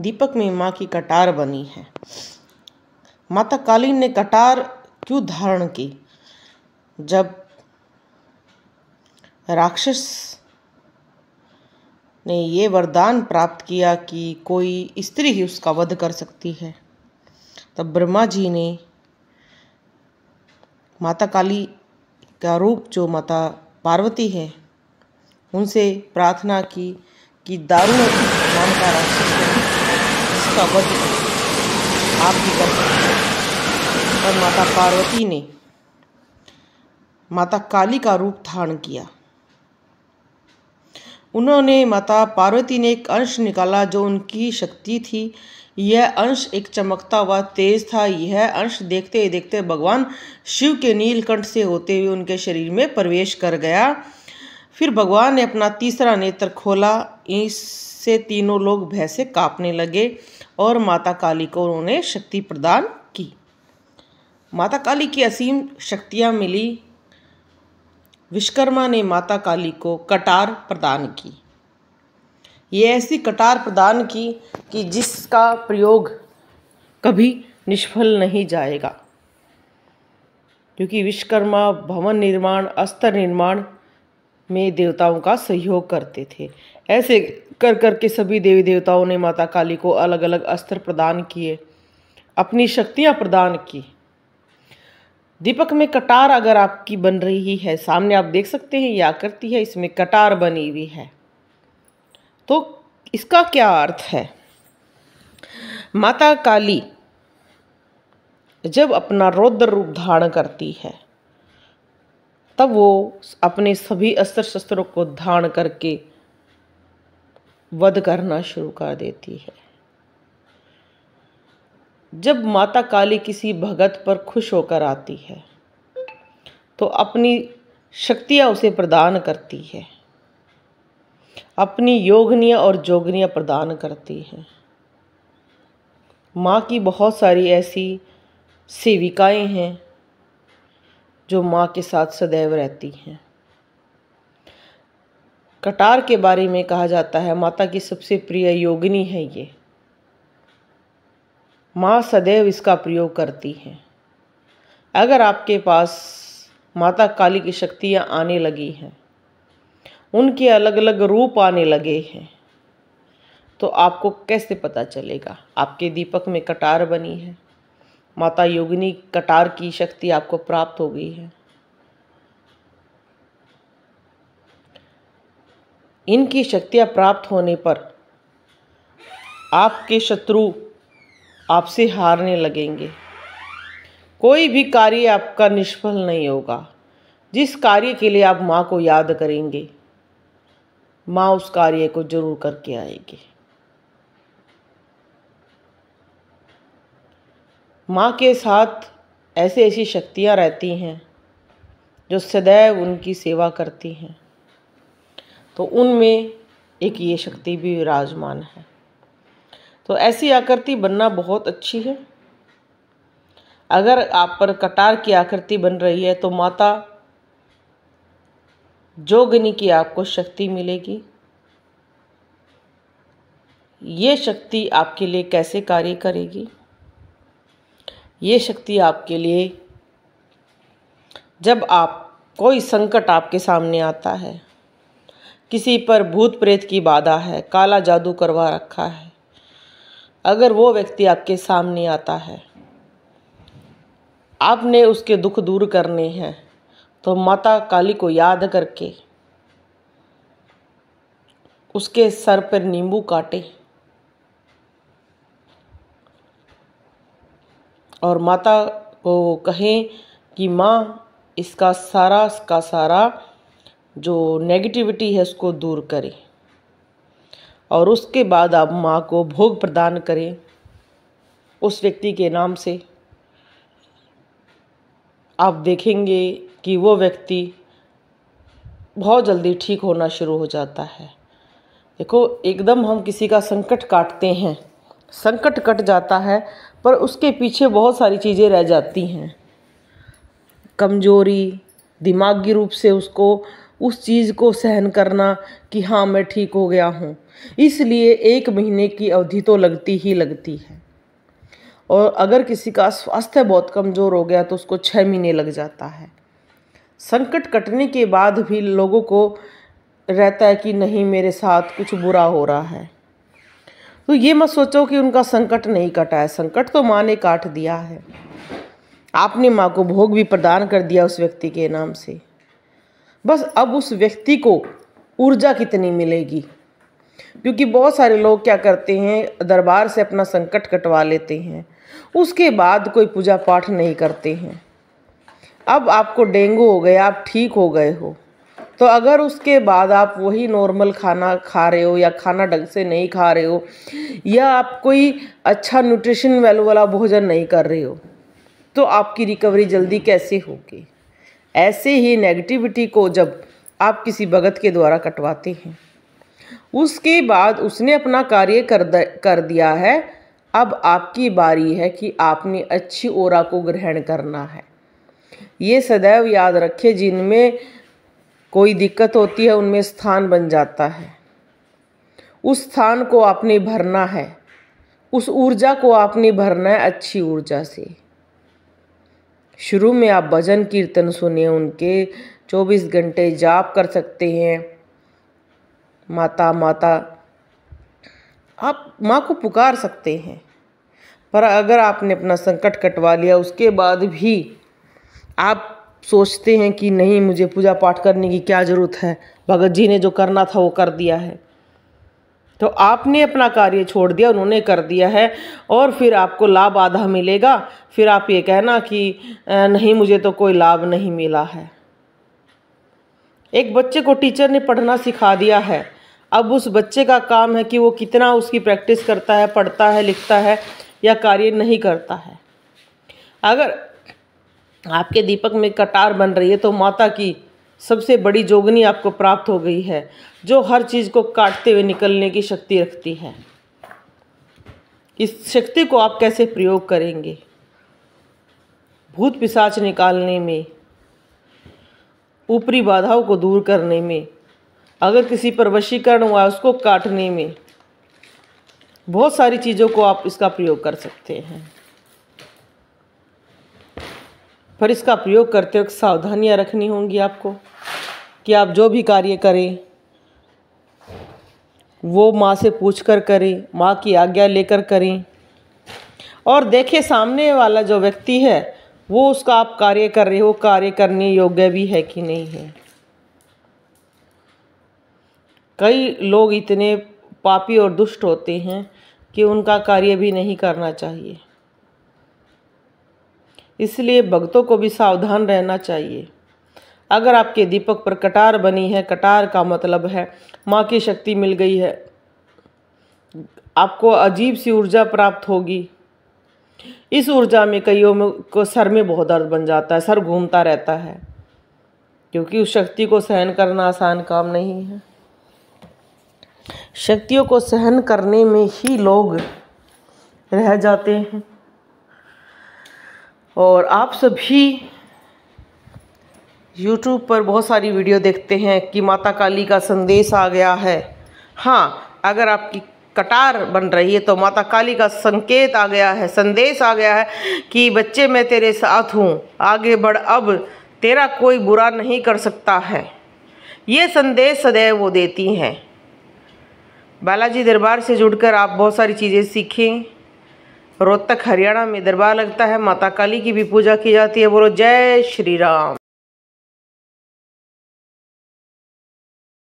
दीपक में माँ की कटार बनी है माता काली ने कटार क्यों धारण की जब राक्षस ने ये वरदान प्राप्त किया कि कोई स्त्री ही उसका वध कर सकती है तब ब्रह्मा जी ने माता काली का रूप जो माता पार्वती है उनसे प्रार्थना की कि दारुण नाम का राक्षस का वध आपकी गर्भ और माता पार्वती ने माता काली का रूप धारण किया उन्होंने माता पार्वती ने एक अंश निकाला जो उनकी शक्ति थी यह अंश एक चमकता हुआ तेज था यह अंश देखते ही देखते भगवान शिव के नीलकंठ से होते हुए उनके शरीर में प्रवेश कर गया फिर भगवान ने अपना तीसरा नेत्र खोला इससे तीनों लोग भय से कांपने लगे और माता काली को उन्होंने शक्ति प्रदान की माता काली की असीम शक्तियाँ मिली विश्वकर्मा ने माता काली को कटार प्रदान की ये ऐसी कटार प्रदान की कि जिसका प्रयोग कभी निष्फल नहीं जाएगा क्योंकि विश्वकर्मा भवन निर्माण अस्त्र निर्माण में देवताओं का सहयोग करते थे ऐसे कर कर के सभी देवी देवताओं ने माता काली को अलग अलग अस्त्र प्रदान किए अपनी शक्तियां प्रदान की दीपक में कटार अगर आपकी बन रही है सामने आप देख सकते हैं या आकृति है इसमें कटार बनी हुई है तो इसका क्या अर्थ है माता काली जब अपना रौद्र रूप धारण करती है तब वो अपने सभी अस्त्र शस्त्रों को धारण करके वध करना शुरू कर देती है जब माता काली किसी भगत पर खुश होकर आती है तो अपनी शक्तियाँ उसे प्रदान करती है अपनी योगनियाँ और जोगनियाँ प्रदान करती हैं माँ की बहुत सारी ऐसी सेविकाएं हैं जो माँ के साथ सदैव रहती हैं कटार के बारे में कहा जाता है माता की सबसे प्रिय योगिनी है ये माँ सदैव इसका प्रयोग करती हैं अगर आपके पास माता काली की शक्तियाँ आने लगी हैं उनके अलग अलग रूप आने लगे हैं तो आपको कैसे पता चलेगा आपके दीपक में कटार बनी है माता योगिनी कटार की शक्ति आपको प्राप्त हो गई है इनकी शक्तियां प्राप्त होने पर आपके शत्रु आपसे हारने लगेंगे कोई भी कार्य आपका निष्फल नहीं होगा जिस कार्य के लिए आप माँ को याद करेंगे माँ उस कार्य को जरूर करके आएगी माँ के साथ ऐसी ऐसी शक्तियाँ रहती हैं जो सदैव उनकी सेवा करती हैं तो उनमें एक ये शक्ति भी विराजमान है तो ऐसी आकृति बनना बहुत अच्छी है अगर आप पर कटार की आकृति बन रही है तो माता जोगनी की आपको शक्ति मिलेगी ये शक्ति आपके लिए कैसे कार्य करेगी ये शक्ति आपके लिए जब आप कोई संकट आपके सामने आता है किसी पर भूत प्रेत की बाधा है काला जादू करवा रखा है अगर वो व्यक्ति आपके सामने आता है आपने उसके दुख दूर करने हैं तो माता काली को याद करके उसके सर पर नींबू काटे और माता को कहें कि माँ इसका सारा इसका सारा जो नेगेटिविटी है उसको दूर करें और उसके बाद आप माँ को भोग प्रदान करें उस व्यक्ति के नाम से आप देखेंगे कि वो व्यक्ति बहुत जल्दी ठीक होना शुरू हो जाता है देखो एकदम हम किसी का संकट काटते हैं संकट कट जाता है पर उसके पीछे बहुत सारी चीज़ें रह जाती हैं कमजोरी दिमागी रूप से उसको उस चीज़ को सहन करना कि हाँ मैं ठीक हो गया हूँ इसलिए एक महीने की अवधि तो लगती ही लगती है और अगर किसी का स्वास्थ्य बहुत कमज़ोर हो गया तो उसको छः महीने लग जाता है संकट कटने के बाद भी लोगों को रहता है कि नहीं मेरे साथ कुछ बुरा हो रहा है तो ये मत सोचो कि उनका संकट नहीं कटा है संकट तो माँ ने काट दिया है आपने माँ को भोग भी प्रदान कर दिया उस व्यक्ति के नाम से बस अब उस व्यक्ति को ऊर्जा कितनी मिलेगी क्योंकि बहुत सारे लोग क्या करते हैं दरबार से अपना संकट कटवा लेते हैं उसके बाद कोई पूजा पाठ नहीं करते हैं अब आपको डेंगू हो गया आप ठीक हो गए हो तो अगर उसके बाद आप वही नॉर्मल खाना खा रहे हो या खाना ढंग से नहीं खा रहे हो या आप कोई अच्छा न्यूट्रिशन वैल्यू वाला भोजन नहीं कर रहे हो तो आपकी रिकवरी जल्दी कैसे होगी ऐसे ही नेगेटिविटी को जब आप किसी भगत के द्वारा कटवाते हैं उसके बाद उसने अपना कार्य कर कर दिया है अब आपकी बारी है कि आपने अच्छी ओरा को ग्रहण करना है ये सदैव याद रखें जिनमें कोई दिक्कत होती है उनमें स्थान बन जाता है उस स्थान को आपने भरना है उस ऊर्जा को आपने भरना है अच्छी ऊर्जा से शुरू में आप भजन कीर्तन सुने उनके 24 घंटे जाप कर सकते हैं माता माता आप माँ को पुकार सकते हैं पर अगर आपने अपना संकट कटवा लिया उसके बाद भी आप सोचते हैं कि नहीं मुझे पूजा पाठ करने की क्या ज़रूरत है भगत जी ने जो करना था वो कर दिया है तो आपने अपना कार्य छोड़ दिया उन्होंने कर दिया है और फिर आपको लाभ आधा मिलेगा फिर आप ये कहना कि नहीं मुझे तो कोई लाभ नहीं मिला है एक बच्चे को टीचर ने पढ़ना सिखा दिया है अब उस बच्चे का काम है कि वो कितना उसकी प्रैक्टिस करता है पढ़ता है लिखता है या कार्य नहीं करता है अगर आपके दीपक में कटार बन रही है तो माता की सबसे बड़ी जोगनी आपको प्राप्त हो गई है जो हर चीज़ को काटते हुए निकलने की शक्ति रखती है इस शक्ति को आप कैसे प्रयोग करेंगे भूत पिसाच निकालने में ऊपरी बाधाओं को दूर करने में अगर किसी पर वशीकरण हुआ उसको काटने में बहुत सारी चीज़ों को आप इसका प्रयोग कर सकते हैं पर इसका प्रयोग करते वक्त सावधानियाँ रखनी होंगी आपको कि आप जो भी कार्य करें वो माँ से पूछ कर करें माँ की आज्ञा लेकर करें और देखें सामने वाला जो व्यक्ति है वो उसका आप कार्य कर रहे हो कार्य करने योग्य भी है कि नहीं है कई लोग इतने पापी और दुष्ट होते हैं कि उनका कार्य भी नहीं करना चाहिए इसलिए भक्तों को भी सावधान रहना चाहिए अगर आपके दीपक पर कटार बनी है कटार का मतलब है माँ की शक्ति मिल गई है आपको अजीब सी ऊर्जा प्राप्त होगी इस ऊर्जा में कईयों में को सर में बहुत दर्द बन जाता है सर घूमता रहता है क्योंकि उस शक्ति को सहन करना आसान काम नहीं है शक्तियों को सहन करने में ही लोग रह जाते हैं और आप सभी यूट्यूब पर बहुत सारी वीडियो देखते हैं कि माता काली का संदेश आ गया है हाँ अगर आपकी कटार बन रही है तो माता काली का संकेत आ गया है संदेश आ गया है कि बच्चे मैं तेरे साथ हूँ आगे बढ़ अब तेरा कोई बुरा नहीं कर सकता है ये संदेश सदैव वो देती हैं बालाजी दरबार से जुड़कर आप बहुत सारी चीज़ें सीखें रोहतक हरियाणा में दरबार लगता है माता काली की भी पूजा की जाती है बोलो जय श्री राम